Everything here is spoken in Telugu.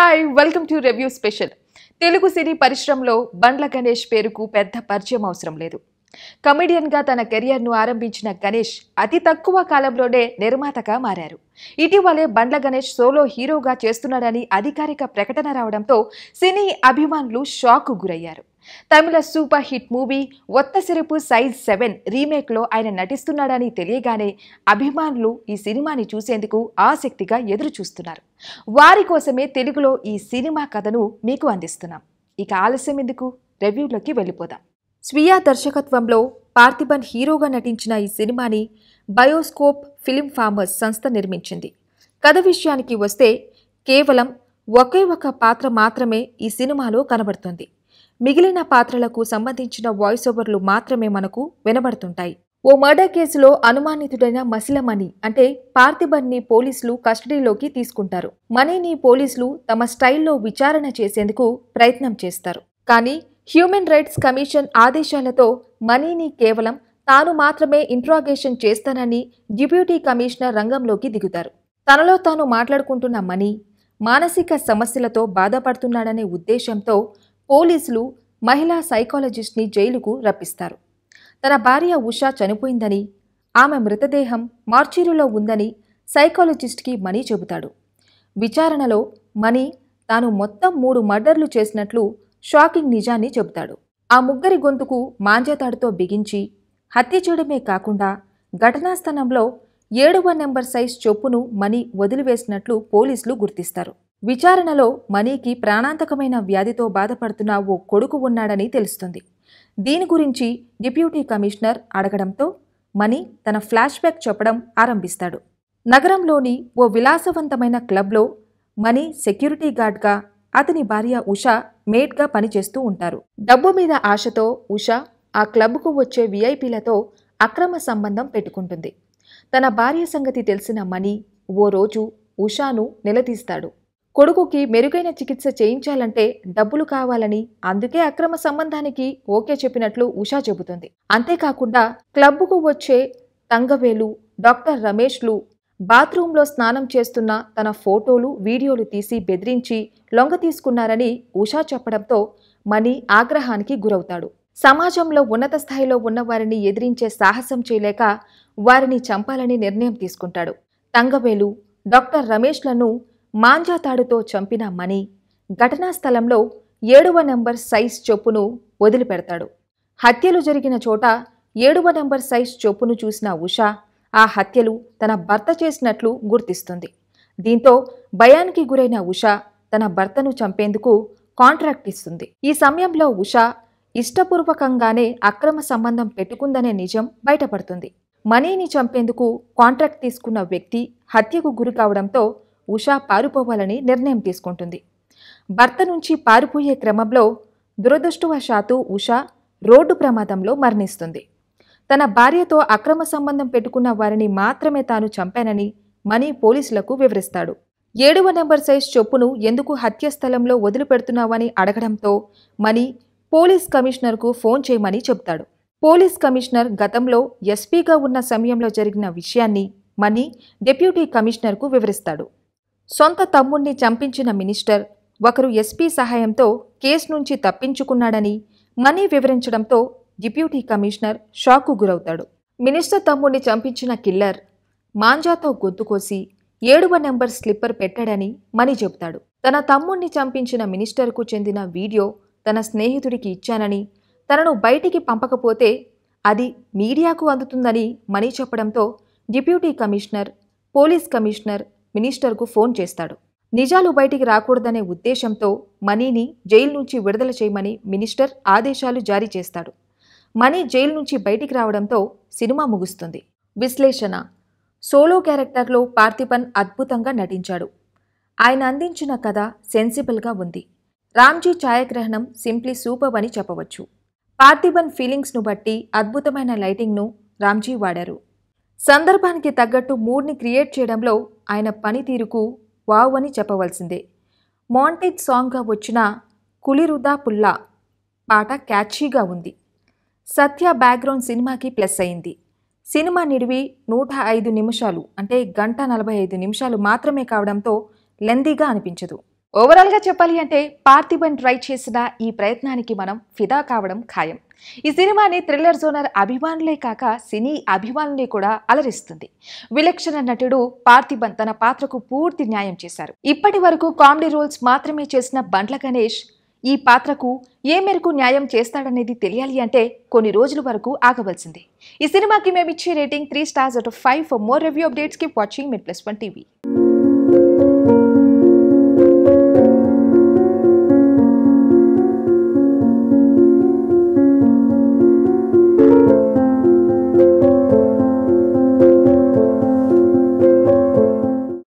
hi welcome to review special Telugu సినీ పరిశ్రమలో బండ్ల గణేష్ పేరుకు పెద్ద పరిచయం అవసరం లేదు కమెడియన్గా తన కెరియర్ను ఆరంభించిన గణేష్ అతి తక్కువ కాలంలోనే నిర్మాతగా మారారు ఇటీవలే బండ్ల గణేష్ సోలో హీరోగా చేస్తున్నాడని అధికారిక ప్రకటన రావడంతో సినీ అభిమానులు షాక్కు గురయ్యారు Tamil super hit movie Oththa Seruppu size seven రీమేక్లో ఆయన నటిస్తున్నాడని తెలియగానే అభిమానులు ఈ సినిమాని చూసేందుకు ఆసక్తిగా ఎదురు చూస్తున్నారు వారి కోసమే తెలుగులో ఈ సినిమా కథను మీకు అందిస్తున్నాం ఇక ఆలస్యం ఎందుకు రివ్యూలోకి వెళ్ళిపోదాం స్వీయ దర్శకత్వంలో పార్థిబన్ హీరోగా నటించిన ఈ సినిమాని బయోస్కోప్ ఫిలిం ఫార్మర్స్ సంస్థ నిర్మించింది కథ విషయానికి వస్తే కేవలం ఒకే ఒక పాత్ర మాత్రమే ఈ సినిమాలో కనబడుతుంది మిగిలిన పాత్రలకు సంబంధించిన వాయిస్ ఓవర్లు మాత్రమే మనకు వినబడుతుంటాయి ఓ మర్డర్ కేసులో అనుమానితుడైన మసిలమణి అంటే పార్థిబన్ని పోలీసులు కస్టడీలోకి తీసుకుంటారు మనీని పోలీసులు తమ స్టైల్లో విచారణ చేసేందుకు ప్రయత్నం చేస్తారు కానీ హ్యూమన్ రైట్స్ కమిషన్ ఆదేశాలతో మనీని కేవలం తాను మాత్రమే ఇంట్రాగేషన్ చేస్తానని డిప్యూటీ కమిషనర్ రంగంలోకి దిగుతారు తనలో తాను మాట్లాడుకుంటున్న మనీ మానసిక సమస్యలతో బాధపడుతున్నాడనే ఉద్దేశంతో పోలీసులు మహిళా సైకాలజిస్ట్ని జైలుకు రప్పిస్తారు తన భార్య ఉషా చనిపోయిందని ఆమె మృతదేహం మార్చీరులో ఉందని సైకాలజిస్ట్కి మనీ చెబుతాడు విచారణలో మనీ తాను మొత్తం మూడు మర్డర్లు చేసినట్లు షాకింగ్ నిజాన్ని చెబుతాడు ఆ ముగ్గురి గొంతుకు మాంజాతాడుతో బిగించి హత్య చేయడమే కాకుండా ఘటనా స్థలంలో ఏడవ నెంబర్ సైజ్ చొప్పును మనీ వదిలివేసినట్లు పోలీసులు గుర్తిస్తారు విచారణలో మనీకి ప్రాణాంతకమైన వ్యాధితో బాధపడుతున్న ఓ కొడుకు ఉన్నాడని తెలుస్తుంది దీని గురించి డిప్యూటీ కమిషనర్ అడగడంతో మనీ తన ఫ్లాష్ బ్యాక్ చెప్పడం ఆరంభిస్తాడు నగరంలోని ఓ విలాసవంతమైన క్లబ్లో మనీ సెక్యూరిటీ గార్డ్గా అతని భార్య ఉష మేట్గా పనిచేస్తూ ఉంటారు డబ్బు మీద ఆశతో ఉష ఆ క్లబ్కు వచ్చే విఐపీలతో అక్రమ సంబంధం పెట్టుకుంటుంది తన భార్య సంగతి తెలిసిన మణి ఓ రోజు ఉషాను నిలదీస్తాడు కొడుకుకి మెరుగైన చికిత్స చేయించాలంటే డబ్బులు కావాలని అందుకే అక్రమ సంబంధానికి ఓకే చెప్పినట్లు ఉషా చెబుతుంది అంతేకాకుండా క్లబ్కు వచ్చే తంగవేలు డాక్టర్ రమేష్లు బాత్రూంలో స్నానం చేస్తున్న తన ఫోటోలు వీడియోలు తీసి బెదిరించి లొంగ తీసుకున్నారని ఉషా చెప్పడంతో మణి ఆగ్రహానికి గురవుతాడు సమాజంలో ఉన్నత స్థాయిలో ఉన్నవారిని ఎదిరించే సాహసం చేయలేక వారిని చంపాలని నిర్ణయం తీసుకుంటాడు తంగవేలు డాక్టర్ రమేష్లను మాంజాతాడుతో చంపిన మణి ఘటనా స్థలంలో ఏడవ నెంబర్ సైజ్ చొప్పును వదిలిపెడతాడు హత్యలు జరిగిన చోట ఏడవ నెంబర్ సైజ్ చొప్పును చూసిన ఉషా ఆ హత్యలు తన భర్త చేసినట్లు గుర్తిస్తుంది దీంతో భయానికి గురైన ఉషా తన భర్తను చంపేందుకు కాంట్రాక్ట్ ఇస్తుంది ఈ సమయంలో ఉషా ఇష్టపూర్వకంగానే అక్రమ సంబంధం పెట్టుకుందనే నిజం బయటపడుతుంది మనీని చంపేందుకు కాంట్రాక్ట్ తీసుకున్న వ్యక్తి హత్యకు గురి కావడంతో ఉషా పారిపోవాలని నిర్ణయం తీసుకుంటుంది భర్త నుంచి పారిపోయే క్రమంలో దురదృష్టవశాత్తు ఉషా రోడ్డు ప్రమాదంలో మరణిస్తుంది తన భార్యతో అక్రమ సంబంధం పెట్టుకున్న వారిని మాత్రమే తాను చంపానని మనీ పోలీసులకు వివరిస్తాడు ఏడవ నెంబర్ సైజ్ చొప్పును ఎందుకు హత్య స్థలంలో వదిలిపెడుతున్నావని అడగడంతో మణి పోలీస్ కమిషనర్కు ఫోన్ చేయమని చెప్తాడు పోలీస్ కమిషనర్ గతంలో ఎస్పీగా ఉన్న సమయంలో జరిగిన విషయాన్ని మణి డిప్యూటీ కమిషనర్కు వివరిస్తాడు సొంత తమ్ముణ్ణి చంపించిన మినిస్టర్ ఒకరు ఎస్పీ సహాయంతో కేసు నుంచి తప్పించుకున్నాడని మనీ వివరించడంతో డిప్యూటీ కమిషనర్ షాకు గురవుతాడు మినిస్టర్ తమ్ముడిని చంపించిన కిల్లర్ మాంజాతో గొంతుకోసి ఏడవ నెంబర్ స్లిప్పర్ పెట్టాడని మణి చెబుతాడు తన తమ్ముణ్ణి చంపించిన మినిస్టర్కు చెందిన వీడియో తన స్నేహితుడికి ఇచ్చానని తనను బయటికి పంపకపోతే అది మీడియాకు అందుతుందని మణి చెప్పడంతో డిప్యూటీ కమిషనర్ పోలీస్ కమిషనర్ మినిస్టర్కు ఫోన్ చేస్తాడు నిజాలు బయటికి రాకూడదనే ఉద్దేశంతో మనీని జైలు నుంచి విడుదల చేయమని మినిస్టర్ ఆదేశాలు జారీ చేస్తాడు మనీ జైలు నుంచి బయటికి రావడంతో సినిమా ముగుస్తుంది విశ్లేషణ సోలో క్యారెక్టర్లో పార్థిపన్ అద్భుతంగా నటించాడు ఆయన అందించిన కథ సెన్సిబుల్గా ఉంది రామ్జీ ఛాయాగ్రహణం సింప్లీ సూపర్ అని చెప్పవచ్చు పార్థిబన్ ఫీలింగ్స్ను బట్టి అద్భుతమైన లైటింగ్ను రామ్జీ వాడారు సందర్భానికి తగ్గట్టు మూడ్ని క్రియేట్ చేయడంలో ఆయన పనితీరుకు వావ్ అని చెప్పవలసిందే మాంటేజ్ సాంగ్గా వచ్చిన కులిరుదా పుల్లా పాట క్యాచీగా ఉంది సత్య బ్యాక్గ్రౌండ్ సినిమాకి ప్లస్ అయింది సినిమా నిడివి నూట ఐదు నిమిషాలు అంటే గంట నలభై ఐదు నిమిషాలు మాత్రమే కావడంతో లెందీగా అనిపించదు ఓవరాల్గా చెప్పాలి అంటే పార్థిబన్ ట్రై చేసిన ఈ ప్రయత్నానికి మనం ఫిదా కావడం ఖాయం ఈ సినిమాని థ్రిల్లర్ జోనర్ అభిమానులే కాక సినీ అభిమానులే కూడా అలరిస్తుంది విలక్షణ నటుడు పార్థిబన్ తన పాత్రకు పూర్తి న్యాయం చేశారు ఇప్పటి వరకు కామెడీ రోల్స్ మాత్రమే చేసిన బండ్ల గణేష్ ఈ పాత్రకు ఏ మేరకు న్యాయం చేస్తాడనేది తెలియాలి అంటే కొన్ని రోజుల వరకు ఆగవలసిందే ఈ సినిమాకి మేమిచ్చే rating three stars out of five for more review updates keep watching mid plus one TV